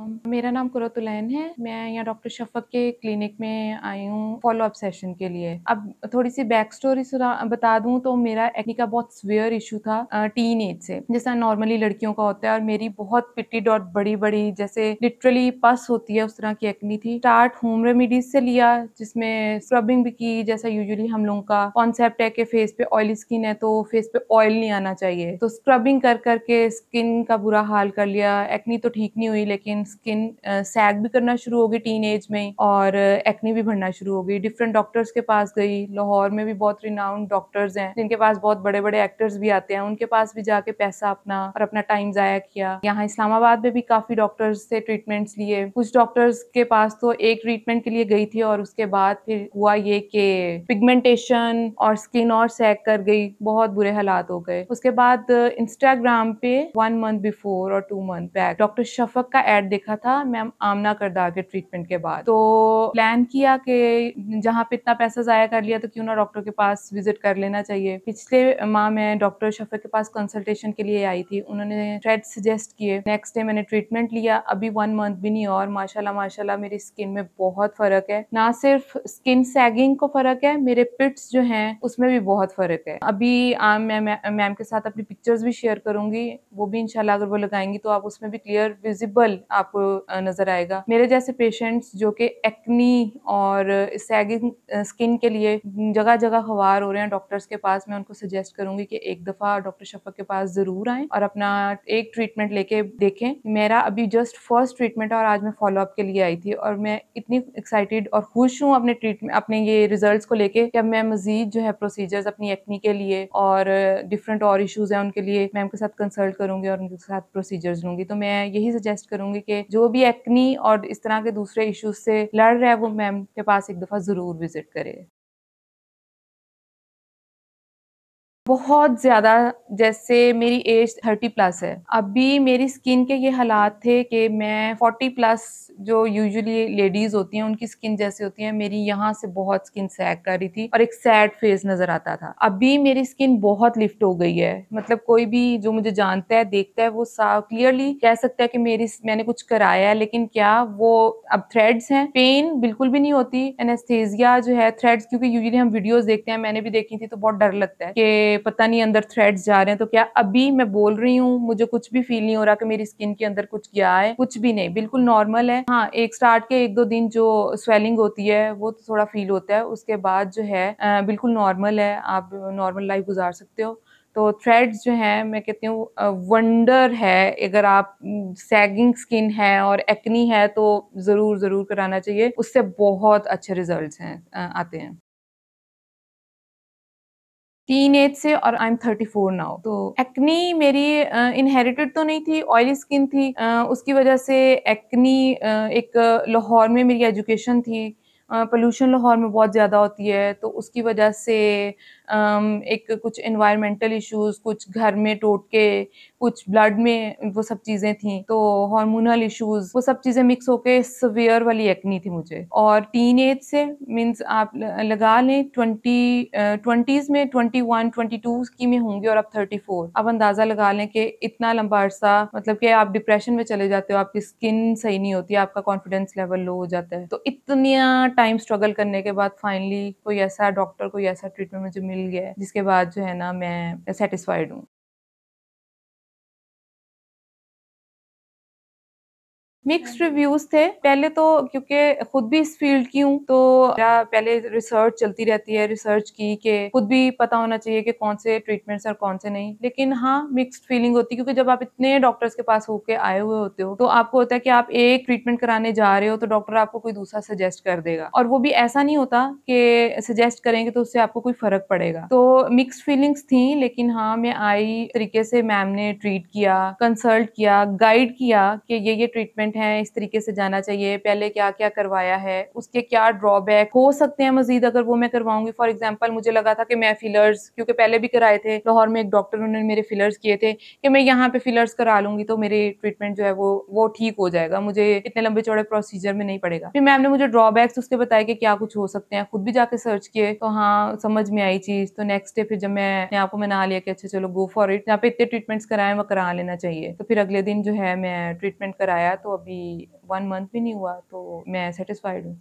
Um, मेरा नाम कुरतुलैन है मैं यहाँ डॉक्टर शफक के क्लिनिक में आई हूँ फॉलो अप सेशन के लिए अब थोड़ी सी बैक स्टोरी बता दूँ तो मेरा एक्नी का बहुत स्वेयर इशू था टीन uh, एज से जैसा नॉर्मली लड़कियों का होता है और मेरी बहुत पिटी डॉट बड़ी बड़ी जैसे लिटरली पस होती है उस तरह की एक्नी थी स्टार्ट होम रेमिडीज से लिया जिसमें स्क्रबिंग भी की जैसा यूजली हम लोगों का कॉन्सेप्ट है कि फेस पे ऑयली स्किन है तो फेस पे ऑयल नहीं आना चाहिए तो स्क्रबिंग कर करके स्किन का बुरा हाल कर लिया एक्नी तो ठीक नहीं हुई लेकिन स्किन सैग uh, भी करना शुरू हो गई टीन एज में और एक्नी uh, भी बढ़ना शुरू हो गई डिफरेंट डॉक्टर्स के पास गई लाहौर में भी बहुत रिनाउंड डॉक्टर्स हैं जिनके पास बहुत बड़े बड़े एक्टर्स भी आते हैं उनके पास भी जाके पैसा अपना और अपना टाइम ज़ाया किया यहाँ इस्लामाबाद में भी काफ़ी डॉक्टर्स से ट्रीटमेंट्स लिए कुछ डॉक्टर्स के पास तो एक ट्रीटमेंट के लिए गई थी और उसके बाद फिर हुआ ये कि पिगमेंटेशन और स्किन और सैक कर गई बहुत बुरे हालात हो गए उसके बाद इंस्टाग्राम uh, पे वन मंथ बिफोर और two month back doctor Shafaq का एड देखा था मैम आमना करदार के ट्रीटमेंट के बाद तो प्लान किया कि जहाँ पे इतना पैसा ज़ाया कर लिया तो क्यों ना डॉक्टर के पास विजिट कर लेना चाहिए पिछले माह मैं डॉक्टर शफे के पास कंसल्टेशन के लिए आई थी उन्होंने थ्रेड सजेस्ट किए नेक्स्ट डे मैंने ट्रीटमेंट लिया अभी वन मंथ भी नहीं और माशाला माशाला मेरी स्किन में बहुत फ़र्क है ना सिर्फ स्किन सैगिंग को फ़र्क है मेरे पिट्स जो हैं उसमें भी बहुत फ़र्क है अभी मैम मैम के साथ अपनी पिक्चर्स भी शेयर करूंगी वो भी इनशाला अगर वो लगाएंगी तो आप उसमें भी क्लियर विजिबल आप आपको नज़र आएगा मेरे जैसे पेशेंट्स जो कि एक्नी और सैगिंग स्किन के लिए जगह जगह खवार हो रहे हैं डॉक्टर्स के पास मैं उनको सजेस्ट करूंगी कि एक दफ़ा डॉक्टर शफक के पास ज़रूर आए और अपना एक ट्रीटमेंट लेके देखें मेरा अभी जस्ट फर्स्ट ट्रीटमेंट और आज मैं फॉलोअप के लिए आई थी और मैं इतनी एक्साइटेड और खुश हूँ अपने ट्रीटमेंट अपने ये रिजल्ट को लेके कि अब मैं मज़ीद जो है प्रोसीजर्स अपनी एक्नी के लिए और डिफरेंट और इशूज़ हैं उनके लिए मैम के साथ कंसल्ट करूंगी और उनके साथ प्रोसीजर्स लूंगी तो मैं यही सजेस्ट करूंगी के जो भी एक्नी और इस तरह के दूसरे इश्यूज से लड़ रहे हैं वो मैम के पास एक दफ़ा ज़रूर विजिट करे बहुत ज़्यादा जैसे मेरी एज थर्टी प्लस है अभी मेरी स्किन के ये हालात थे कि मैं फोर्टी प्लस जो यूजुअली लेडीज़ होती हैं उनकी स्किन जैसे होती है मेरी यहाँ से बहुत स्किन सैक कर रही थी और एक सैड फेस नज़र आता था अभी मेरी स्किन बहुत लिफ्ट हो गई है मतलब कोई भी जो मुझे जानता है देखता है वो क्लियरली कह सकता है कि मेरी मैंने कुछ कराया है लेकिन क्या वो अब थ्रेड्स हैं पेन बिल्कुल भी नहीं होती एनेस्थेजिया जो है थ्रेड्स क्योंकि यूजली हम वीडियोज़ देखते हैं मैंने भी देखी थी तो बहुत डर लगता है कि पता नहीं अंदर थ्रेड्स जा रहे हैं तो क्या अभी मैं बोल रही हूँ मुझे कुछ भी फील नहीं हो रहा कि मेरी स्किन के अंदर कुछ गया है कुछ भी नहीं बिल्कुल नॉर्मल है हाँ एक स्टार्ट के एक दो दिन जो स्वेलिंग होती है वो तो थोड़ा फील होता है उसके बाद जो है बिल्कुल नॉर्मल है आप नॉर्मल लाइफ गुजार सकते हो तो थ्रेड्स जो हैं मैं कहती हूँ वंडर है अगर आप सैगिंग स्किन है और एक्नी है तो ज़रूर ज़रूर कराना चाहिए उससे बहुत अच्छे रिजल्ट्स हैं आते हैं टीन एज से और I am thirty four now तो एक्नी मेरी इनहेरिटेड uh, तो नहीं थी ऑयली स्किन थी uh, उसकी वजह से एक्नी uh, एक लाहौर में मेरी एजुकेशन थी पोल्यूशन लाहौर में बहुत ज़्यादा होती है तो उसकी वजह से एक कुछ इन्वायरमेंटल इश्यूज कुछ घर में टोटके कुछ ब्लड में वो सब चीज़ें थी तो हार्मोनल इश्यूज वो सब चीज़ें मिक्स होके सवियर वाली एक्नी थी मुझे और टीन एज से मीन्स आप लगा लें ट्वेंटी ट्वेंटीज़ में ट्वेंटी वन ट्वेंटी टू की में होंगी और अब थर्टी फोर अब अंदाज़ा लगा लें कि इतना लंबा अरसा मतलब कि आप डिप्रेशन में चले जाते हो आपकी स्किन सही नहीं होती आपका कॉन्फिडेंस लेवल लो हो जाता है तो इतना टाइम स्ट्रगल करने के बाद फाइनली कोई ऐसा डॉक्टर कोई ऐसा ट्रीटमेंट मुझे मिल मिल गया है जिसके बाद जो है ना मैं सेटिस्फाइड हूँ मिक्स रिव्यूज थे पहले तो क्योंकि खुद भी इस फील्ड की हूँ तो पहले रिसर्च चलती रहती है रिसर्च की के खुद भी पता होना चाहिए कि कौन से ट्रीटमेंट्स और कौन से नहीं लेकिन हाँ मिक्सड फीलिंग होती है क्योंकि जब आप इतने डॉक्टर्स के पास होके आए हुए होते हो तो आपको होता है कि आप एक ट्रीटमेंट कराने जा रहे हो तो डॉक्टर आपको कोई दूसरा सजेस्ट कर देगा और वो भी ऐसा नहीं होता कि सजेस्ट करेंगे तो उससे आपको कोई फर्क पड़ेगा तो मिक्स फीलिंग्स थी लेकिन हाँ मैं आई तरीके से मैम ने ट्रीट किया कंसल्ट किया गाइड किया कि ये ये ट्रीटमेंट ट्रीटमेंट हैं इस तरीके से जाना चाहिए पहले क्या क्या करवाया है उसके क्या ड्रॉबैक हो सकते हैं मजीद अगर वो मैं करवाऊंगी फॉर एग्जाम्पल मुझे लगा था कि मैं फिलर्स क्योंकि पहले भी कराए थे लाहौर में एक डॉक्टर उन्होंने मेरे फिलर्स किए थे कि मैं यहाँ पे फिलर्स करा लूंगी तो मेरे ट्रीटमेंट जो है वो वो ठीक हो जाएगा मुझे इतने लंबे चौड़े प्रोसीजर में नहीं पड़ेगा फिर मैम ने मुझे ड्रॉबैक्स उसके बताए कि क्या कुछ हो सकते हैं खुद भी जाके सर्च किए तो हाँ समझ में आई चीज तो नेक्स्ट डे फिर जब मैं आपको मैं ना लिया कि अच्छा चलो गो फॉर इट यहाँ पे इतने ट्रीटमेंट्स कराए वो करा लेना चाहिए तो फिर अगले दिन जो है मैं ट्रीटमेंट कराया तो अभी वन मंथ भी नहीं हुआ तो मैं सेटिस्फाइड हूँ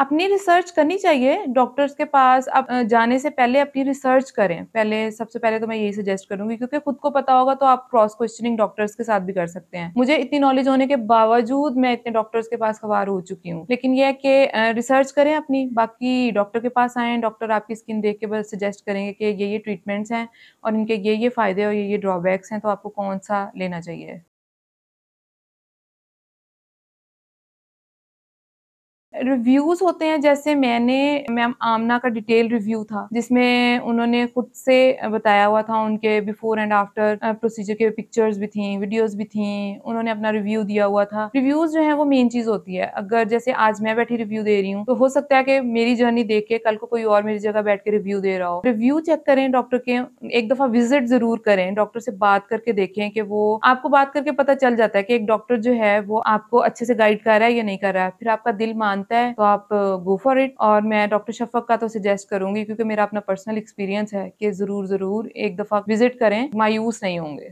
अपनी रिसर्च करनी चाहिए डॉक्टर्स के पास आप जाने से पहले अपनी रिसर्च करें पहले सबसे पहले तो मैं यही सजेस्ट करूंगी क्योंकि खुद को पता होगा तो आप क्रॉस क्वेश्चनिंग डॉक्टर्स के साथ भी कर सकते हैं मुझे इतनी नॉलेज होने के बावजूद मैं इतने डॉक्टर्स के पास खबर हो चुकी हूँ लेकिन यह कि रिसर्च करें अपनी बाकी डॉक्टर के पास आए डॉक्टर आपकी स्किन देख के बस सजेस्ट करेंगे कि ये ये ट्रीटमेंट्स हैं और इनके ये ये फ़ायदे और ये ये ड्रॉबैक्स हैं तो आपको कौन सा लेना चाहिए रिव्यूज़ होते हैं जैसे मैंने मैम आमना का डिटेल रिव्यू था जिसमें उन्होंने खुद से बताया हुआ था उनके बिफोर एंड आफ्टर प्रोसीजर के पिक्चर्स भी थी वीडियोस भी थी उन्होंने अपना रिव्यू दिया हुआ था रिव्यूज़ जो है वो मेन चीज़ होती है अगर जैसे आज मैं बैठी रिव्यू दे रही हूँ तो हो सकता है कि मेरी जर्नी देख के कल को कोई और मेरी जगह बैठ के रिव्यू दे रहा हो रिव्यू चेक करें डॉक्टर के एक दफ़ा विजिट ज़रूर करें डॉक्टर से बात करके देखें कि वो आपको बात करके पता चल जाता है कि एक डॉक्टर जो है वो आपको अच्छे से गाइड कर रहा है या नहीं कर रहा है फिर आपका दिल मान मानता है तो आप गो फॉर इट और मैं डॉक्टर शफक का तो सजेस्ट करूंगी क्योंकि मेरा अपना पर्सनल एक्सपीरियंस है कि जरूर जरूर एक दफा विजिट करें मायूस नहीं होंगे